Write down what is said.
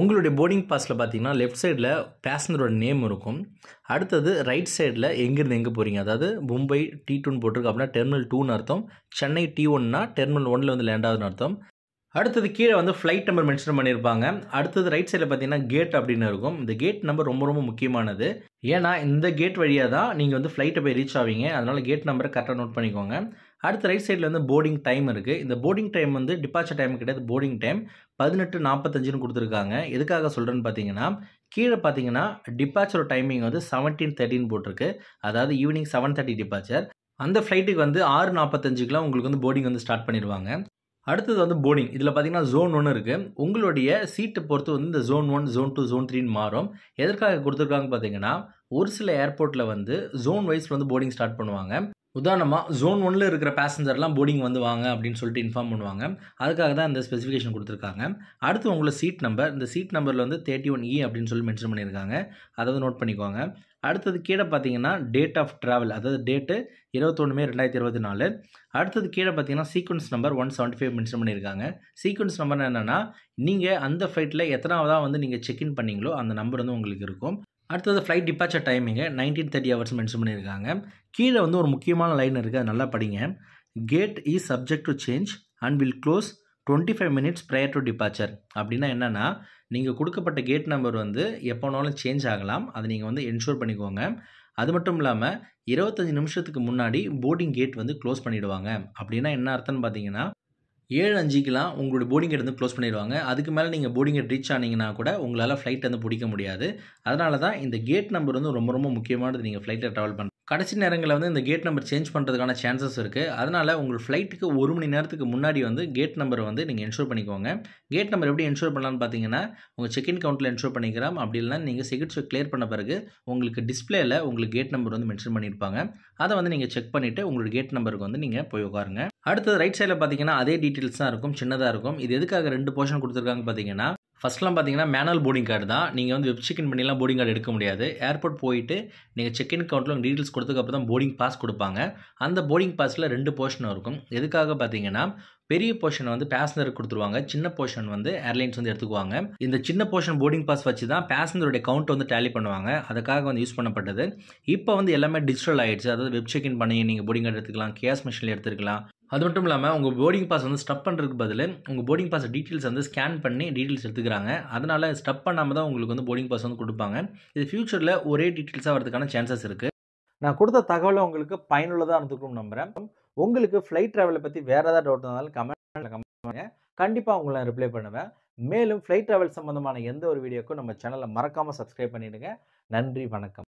உங்களுடைய போர்டிங் பாஸில் பார்த்தீங்கன்னா லெஃப்ட் சைடில் பேசஞ்சரோட நேம் இருக்கும் அடுத்தது ரைட் சைடில் எங்கேருந்து எங்கே போகிறீங்க அதாவது மும்பை டி டூன்னு போட்டிருக்கு அப்படின்னா டெர்மினல் டூன்னு அர்த்தம் சென்னை டி ஒன்னா டெர்மினல் ஒன்னில் வந்து லேண்ட் ஆகுதுன்னு அர்த்தம் அடுத்தது கீழே வந்து ஃப்ளைட் நம்பர் மென்ஷன் பண்ணியிருப்பாங்க அடுத்தது ரைட் சைடில் பார்த்தீங்கன்னா கேட் அப்படின்னு இருக்கும் இந்த கேட் நம்பர் ரொம்ப ரொம்ப முக்கியமானது ஏன்னா இந்த கேட் வழியாக தான் நீங்கள் வந்து ஃப்ளைட்டை போய் ரீச் ஆவீங்க அதனால் கேட் நம்பரை கரெக்டாக நோட் பண்ணிக்கோங்க அடுத்த ரைட் சைடில் வந்து போர்டிங் டைம் இருக்குது இந்த போர்டிங் டைம் வந்து டிபார்ச்சர் டைம் கிடையாது போர்டிங் டைம் பதினெட்டு நாற்பத்தஞ்சுன்னு கொடுத்துருக்காங்க எதுக்காக சொல்கிறேன்னு பார்த்தீங்கன்னா கீழே பார்த்தீங்கன்னா டிபார்ச்சர் டைமிங் வந்து செவன்டீன் தேர்ட்டின்னு போட்டிருக்கு அதாவது ஈவினிங் செவன் தேர்ட்டி டிபார்ச்சர் அந்த ஃப்ளைட்டுக்கு வந்து ஆறு நாற்பத்தஞ்சுக்கெலாம் உங்களுக்கு வந்து போர்டிங் வந்து ஸ்டார்ட் பண்ணிடுவாங்க அடுத்தது வந்து போர்டிங் இதில் பார்த்தீங்கன்னா ஜோன் ஒன்று இருக்குது உங்களுடைய சீட்டை பொறுத்து வந்து இந்த zone one zone two zone த்ரீன்னு மாறும் எதற்காக கொடுத்துருக்காங்க பார்த்தீங்கன்னா ஒரு சில ஏர்போர்ட்டில் வந்து ஜோன் வைஸ் வந்து போர்டிங் ஸ்டார்ட் பண்ணுவாங்க உதாரணமாக ஜோன் ஒனில் இருக்கிற பேசஞ்சர்லாம் போர்டிங் வந்து வாங்க அப்படின்னு சொல்லிட்டு இன்ஃபார்ம் பண்ணுவாங்க அதுக்காக தான் இந்த ஸ்பெசிஃபிகேஷன் கொடுத்துருக்காங்க அடுத்து உங்களோட சீட் நம்பர் இந்த சீட் நம்பரில் வந்து தேர்ட்டி ஒன் இ அப்படின்னு சொல்லி மென்ஷன் பண்ணியிருக்காங்க அதை வந்து நோட் பண்ணிக்கோங்க அடுத்தது கீழே பார்த்தீங்கன்னா டேட் ஆஃப் ட்ராவல் அதாவது டேட்டு இருபத்தொன்று மே ரெண்டாயிரத்தி இருபத்தி நாலு அடுத்தது கீழே பார்த்தீங்கன்னா sequence number one seventy five mention பண்ணியிருக்காங்க சீக்வன்ஸ் நம்பர் என்னென்னா நீங்கள் அந்த ஃப்ளைட்டில் எத்தனாவதாக வந்து நீங்கள் செக்இன் பண்ணீங்களோ அந்த நம்பர் வந்து உங்களுக்கு இருக்கும் அடுத்தது ஃப்ளைட் டிபார்ச்சர் டைமிங்கு நைன்டீன் தேர்ட்டி ஹவர்ஸ் மென்ஷன் பண்ணியிருக்காங்க கீழே வந்து ஒரு முக்கியமான லைன் இருக்குது அது நல்லா படிங்க gate is subject to change and will close twenty five minutes prior to departure அப்படின்னா என்னென்னா நீங்கள் கொடுக்கப்பட்ட கேட் நம்பர் வந்து எப்போனாலும் சேஞ்ச் ஆகலாம் அதை நீங்கள் வந்து என்ஷூர் பண்ணிக்கோங்க அது மட்டும் இல்லாமல் இருபத்தஞ்சி நிமிஷத்துக்கு முன்னாடி போர்டிங் கேட் வந்து க்ளோஸ் பண்ணிவிடுவாங்க அப்படின்னா என்ன அர்த்தம்னு பார்த்தீங்கன்னா ஏழு அஞ்சுக்கெலாம் உங்களுடைய போர்டிங் கேட் வந்து க்ளோஸ் பண்ணிடுவாங்க அதுக்கு மேலே நீங்கள் போர்டிங் கேட் ரீச் ஆனீங்கன்னா கூட உங்களால் ஃப்ளைட் வந்து பிடிக்க முடியாது அதனால தான் இந்த கேட் நம்பர் வந்து ரொம்ப ரொம்ப முக்கியமானது நீங்கள் ஃப்ளைட்டில் ட்ராவல் பண்ணுறது கடைசி நேரங்களில் வந்து இந்த கேட் நம்பர் சேஞ்ச் பண்ணுறதுக்கான சான்சஸ் இருக்குது அதனால் உங்கள் ஃப்ளைட்டுக்கு ஒரு மணி நேரத்துக்கு முன்னாடி வந்து கேட் நம்பர் வந்து நீங்கள் என்ஷூர் பண்ணிக்கோங்க கேட் நம்பர் எப்படி என்ஷூர் பண்ணலான்னு பார்த்தீங்கன்னா உங்கள் செக்இன் கவுண்டில் என்ஷூர் பண்ணிக்கிறோம் அப்படி இல்லைன்னா நீங்கள் சிகிச்சை கிளியர் பண்ண பிறகு உங்களுக்கு டிஸ்பிளேயில் உங்களுக்கு கேட் நம்பர் வந்து மென்ஷன் பண்ணியிருப்பாங்க அதை வந்து நீங்கள் செக் பண்ணிவிட்டு உங்களோட கேட் நம்பருக்கு வந்து நீங்கள் போய் உட்காருங்க அடுத்தது ரைட் சைடில் பார்த்தீங்கன்னா அதே டீட்டெயில்ஸ் தான் இருக்கும் சின்னதாக இருக்கும் இது எதுக்காக ரெண்டு போர்ஷன் கொடுத்துருக்காங்க பார்த்தீங்கன்னா ஃபஸ்ட்லாம் பார்த்தீங்கன்னா மேனுவல் போர்டிங் கார்டு தான் நீங்கள் வந்து வெப் செக்இன் பண்ணிலாம் போர்டிங் கார்டு எடுக்க முடியாது ஏர்போர்ட் போயிட்டு நீங்கள் செக்இன் கவுண்ட்டில் டீட்டெயில்ஸ் கொடுத்ததுக்கப்புறம் தான் போர்டிங் பாஸ் கொடுப்பாங்க அந்த போர்டிங் பாஸில் ரெண்டு போர்ஷன் இருக்கும் எதுக்காக பார்த்தீங்கன்னா பெரிய போர்ஷன் வந்து பேசஞ்சர் கொடுத்துருவாங்க சின்ன போர்ஷன் வந்து ஏர்லைன்ஸ் வந்து எடுத்துக்குவாங்க இந்த சின்ன போர்ஷன் போர்டிங் பாஸ் வச்சு தான் பேசஞ்சருடைய கவுண்ட் வந்து டேலி பண்ணுவாங்க அதுக்காக வந்து யூஸ் பண்ணப்பட்டது இப்போ வந்து எல்லாமே டிஜிட்டல் ஆகிடுச்சு அதாவது வெப் செக்இன் பண்ணி நீங்கள் போர்டிங் கார்டு எடுத்துக்கலாம் கேஷ் மிஷினில் எடுத்துக்கலாம் அது மட்டும் இல்லாமல் உங்கள் போர்டிங் பாஸ் வந்து ஸ்டப் பண்ணுறதுக்கு பதில் உங்கள் போர்டிங் பாஸ் டீட்டெயில்ஸ் வந்து ஸ்கேன் பண்ணி டீட்டெயில்ஸ் எடுத்துக்கிறாங்க அதனால் ஸ்டப் பண்ணாமல் தான் உங்களுக்கு வந்து போர்டிங் பாஸ் வந்து கொடுப்பாங்க இது ஃப்யூச்சரில் ஒரே டீட்டெயில்ஸாக வரதுக்கான சான்சஸ் இருக்குது நான் கொடுத்த தகவலை உங்களுக்கு பயனுள்ளதாக இருந்துக்கும் நம்புகிறேன் உங்களுக்கு ஃப்ளைட் ட்ராவலை பற்றி வேறு ஏதாவது டவுட் இருந்தாலும் கமெண்ட் கமெண்ட் கண்டிப்பாக உங்களை நான் ரிப்ளை பண்ணுவேன் மேலும் ஃப்ளைட் ட்ராவல் சம்மந்தமான எந்த ஒரு வீடியோக்கும் நம்ம சேனலை மறக்காமல் சப்ஸ்கிரைப் பண்ணிவிடுங்க நன்றி வணக்கம்